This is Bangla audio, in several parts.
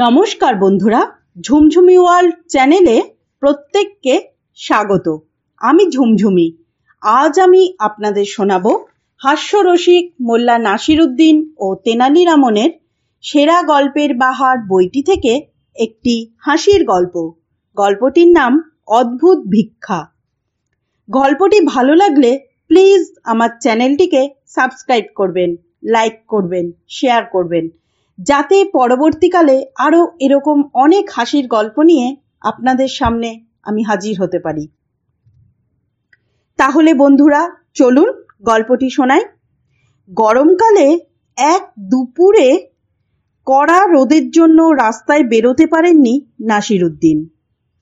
নমস্কার বন্ধুরা ঝুমঝুমি ওয়ার্ল্ড চ্যানেলে প্রত্যেককে স্বাগত আমি ঝুমঝুমি আজ আমি আপনাদের শোনাব হাস্যরসিক মোল্লা নাসিরুদ্দিন ও তেনালি রামনের সেরা গল্পের বাহার বইটি থেকে একটি হাসির গল্প গল্পটির নাম অদ্ভুত ভিক্ষা গল্পটি ভালো লাগলে প্লিজ আমার চ্যানেলটিকে সাবস্ক্রাইব করবেন লাইক করবেন শেয়ার করবেন যাতে পরবর্তীকালে আরও এরকম অনেক হাসির গল্প নিয়ে আপনাদের সামনে আমি হাজির হতে পারি তাহলে বন্ধুরা চলুন গল্পটি শোনাই গরমকালে এক দুপুরে কড়া রোদের জন্য রাস্তায় বেরোতে পারেননি নাসিরুদ্দিন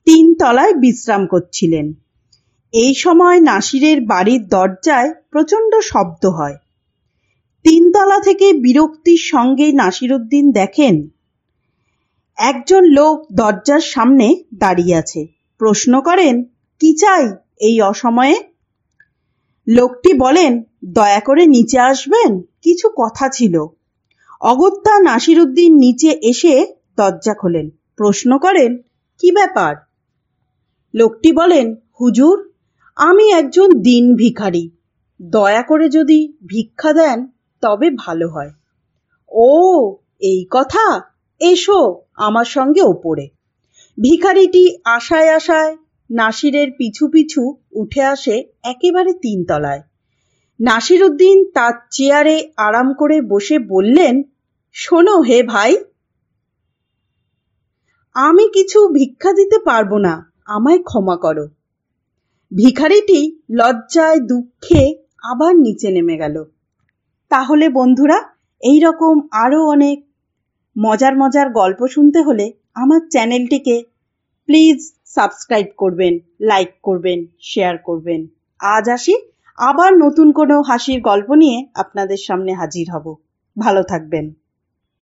তিন তলায় বিশ্রাম করছিলেন এই সময় নাসিরের বাড়ির দরজায় প্রচণ্ড শব্দ হয় তিনতলা থেকে বিরক্তির সঙ্গে নাসিরুদ্দিন দেখেন একজন লোক দরজার সামনে দাঁড়িয়ে আছে প্রশ্ন করেন কি চাই এই অসময়ে লোকটি বলেন দয়া করে নিচে আসবেন কিছু কথা ছিল অগত্যা নাসিরুদ্দিন নিচে এসে দরজা খোলেন প্রশ্ন করেন কি ব্যাপার লোকটি বলেন হুজুর আমি একজন দিন ভিখারি দয়া করে যদি ভিক্ষা দেন তবে ভালো হয় ও এই কথা এসো আমার সঙ্গে ওপরে ভিখারিটি আশায় আশায় নাসিরের পিছু পিছু উঠে আসে একেবারে তিনতলায় নাসির উদ্দিন তার চেয়ারে আরাম করে বসে বললেন শোনো হে ভাই আমি কিছু ভিক্ষা দিতে পারবো না আমায় ক্ষমা করো ভিখারিটি লজ্জায় দুঃখে আবার নিচে নেমে গেল তাহলে বন্ধুরা এই রকম আরও অনেক মজার মজার গল্প শুনতে হলে আমার চ্যানেলটিকে প্লিজ সাবস্ক্রাইব করবেন লাইক করবেন শেয়ার করবেন আজ আসি আবার নতুন কোনো হাসির গল্প নিয়ে আপনাদের সামনে হাজির হব ভালো থাকবেন